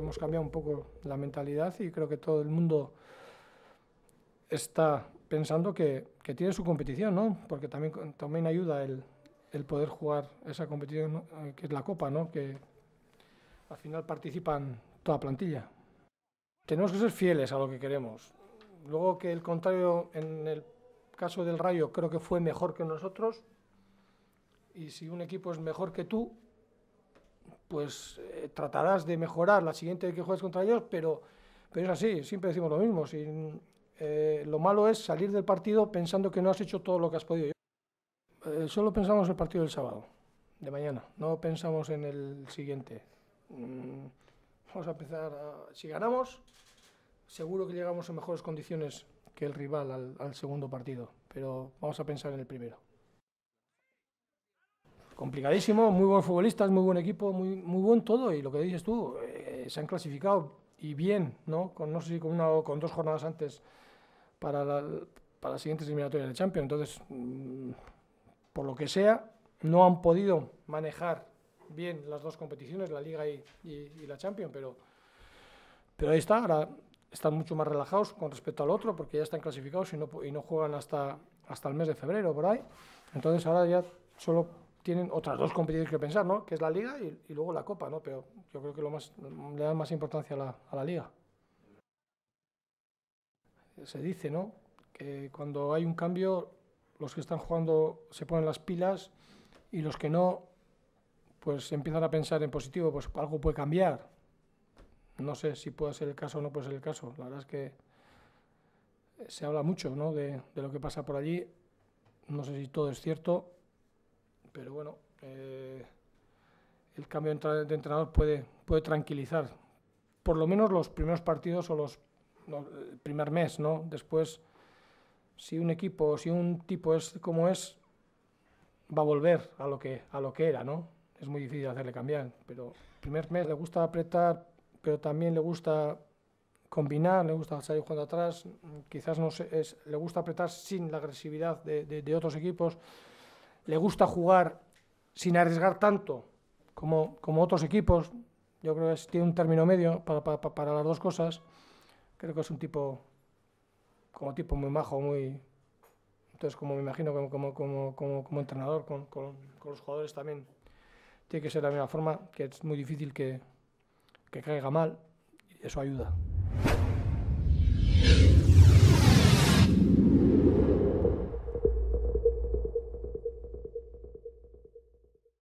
hemos cambiado un poco la mentalidad y creo que todo el mundo está pensando que, tiene su competición, ¿no? Porque también, también ayuda el, el, poder jugar esa competición eh, que es la Copa, ¿no? Que al final participan toda plantilla. Tenemos que ser fieles a lo que queremos. Luego que el contrario, en el caso del Rayo, creo que fue mejor que nosotros. Y si un equipo es mejor que tú, pues eh, tratarás de mejorar la siguiente que juegues contra ellos, pero, pero es así, siempre decimos lo mismo. Eh, lo malo es salir del partido pensando que no has hecho todo lo que has podido. Eh, solo pensamos el partido del sábado, de mañana, no pensamos en el siguiente. Mm, vamos a empezar, si ganamos, seguro que llegamos en mejores condiciones que el rival al segundo partido, pero vamos a pensar en el primero complicadísimo, muy futbolista futbolistas, muy buen equipo, muy, muy buen todo. Y lo que dices tú, eh, se han clasificado y bien, ¿no? Con, no sé si con una con dos jornadas antes para, la, para las siguientes eliminatorias de Champions. Entonces, mm, por lo que sea, no han podido manejar bien las dos competiciones, la Liga y, y, y la Champions, pero, pero ahí está. Ahora están mucho más relajados con respecto al otro porque ya están clasificados y no, y no juegan hasta, hasta el mes de febrero por ahí. Entonces, ahora ya solo tienen otras dos competiciones que pensar, ¿no? Que es la Liga y, luego la Copa, ¿no? Pero yo creo que lo más, le dan más importancia a la, Liga. Se dice, ¿no? Que cuando hay un cambio, los que están jugando se ponen las pilas y los que no, pues empiezan a pensar en positivo, pues algo puede cambiar. No sé si puede ser el caso o no puede ser el caso. La verdad es que se habla mucho, De, de lo que pasa por allí. No sé si todo es cierto pero bueno, eh, el cambio de entrenador puede, puede tranquilizar, por lo menos los primeros partidos o los el eh, primer mes, ¿no? Después, si un equipo, si un tipo es como es, va a volver a lo que, a lo que era, ¿no? Es muy difícil hacerle cambiar, pero el primer mes le gusta apretar, pero también le gusta combinar, le gusta salir jugando atrás, quizás no es, le gusta apretar sin la agresividad de, de otros equipos le gusta jugar sin arriesgar tanto como, como otros equipos. Yo creo que tiene un término medio para, para, las dos cosas. Creo que es un tipo, como tipo muy majo, muy, entonces, como me imagino, como, como, como, como entrenador, con, con, con, los jugadores también, tiene que ser de la misma forma, que es muy difícil que, que caiga mal, y eso ayuda.